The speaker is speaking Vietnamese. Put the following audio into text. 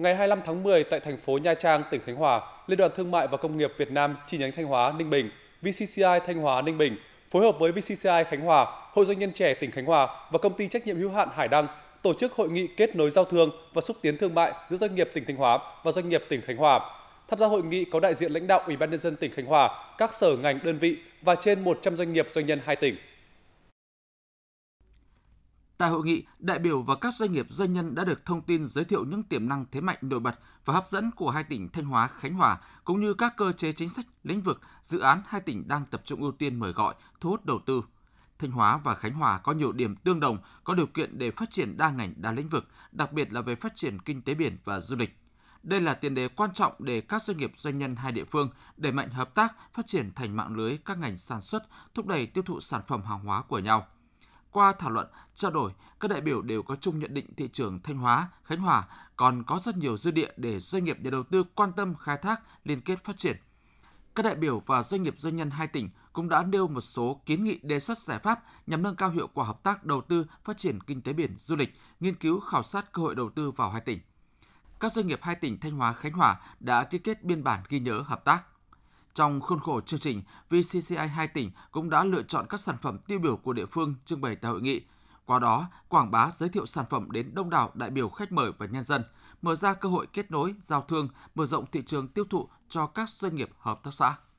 Ngày 25 tháng 10 tại thành phố Nha Trang, tỉnh Khánh Hòa, Liên đoàn Thương mại và Công nghiệp Việt Nam chi nhánh Thanh Hóa Ninh Bình, VCCI Thanh Hóa Ninh Bình phối hợp với VCCI Khánh Hòa, Hội Doanh nhân trẻ tỉnh Khánh Hòa và công ty trách nhiệm hữu hạn Hải Đăng tổ chức hội nghị kết nối giao thương và xúc tiến thương mại giữa doanh nghiệp tỉnh Thanh Hóa và doanh nghiệp tỉnh Khánh Hòa. Tham gia hội nghị có đại diện lãnh đạo Ủy ban nhân dân tỉnh Khánh Hòa, các sở ngành đơn vị và trên 100 doanh nghiệp doanh nhân hai tỉnh. Tại hội nghị, đại biểu và các doanh nghiệp doanh nhân đã được thông tin giới thiệu những tiềm năng thế mạnh nổi bật và hấp dẫn của hai tỉnh Thanh Hóa, Khánh Hòa, cũng như các cơ chế chính sách, lĩnh vực, dự án hai tỉnh đang tập trung ưu tiên mời gọi, thu hút đầu tư. Thanh Hóa và Khánh Hòa có nhiều điểm tương đồng, có điều kiện để phát triển đa ngành đa lĩnh vực, đặc biệt là về phát triển kinh tế biển và du lịch. Đây là tiền đề quan trọng để các doanh nghiệp doanh nhân hai địa phương đẩy mạnh hợp tác, phát triển thành mạng lưới các ngành sản xuất, thúc đẩy tiêu thụ sản phẩm hàng hóa của nhau – qua thảo luận, trao đổi, các đại biểu đều có chung nhận định thị trường Thanh Hóa, Khánh Hòa còn có rất nhiều dư địa để doanh nghiệp nhà đầu tư quan tâm khai thác, liên kết phát triển. Các đại biểu và doanh nghiệp doanh nhân hai tỉnh cũng đã nêu một số kiến nghị đề xuất giải pháp nhằm nâng cao hiệu quả hợp tác đầu tư phát triển kinh tế biển du lịch, nghiên cứu khảo sát cơ hội đầu tư vào hai tỉnh. Các doanh nghiệp hai tỉnh Thanh Hóa, Khánh Hòa đã ký kết biên bản ghi nhớ hợp tác. Trong khuôn khổ chương trình, VCCI hai tỉnh cũng đã lựa chọn các sản phẩm tiêu biểu của địa phương trưng bày tại hội nghị. Qua đó, quảng bá giới thiệu sản phẩm đến đông đảo đại biểu khách mời và nhân dân, mở ra cơ hội kết nối, giao thương, mở rộng thị trường tiêu thụ cho các doanh nghiệp hợp tác xã.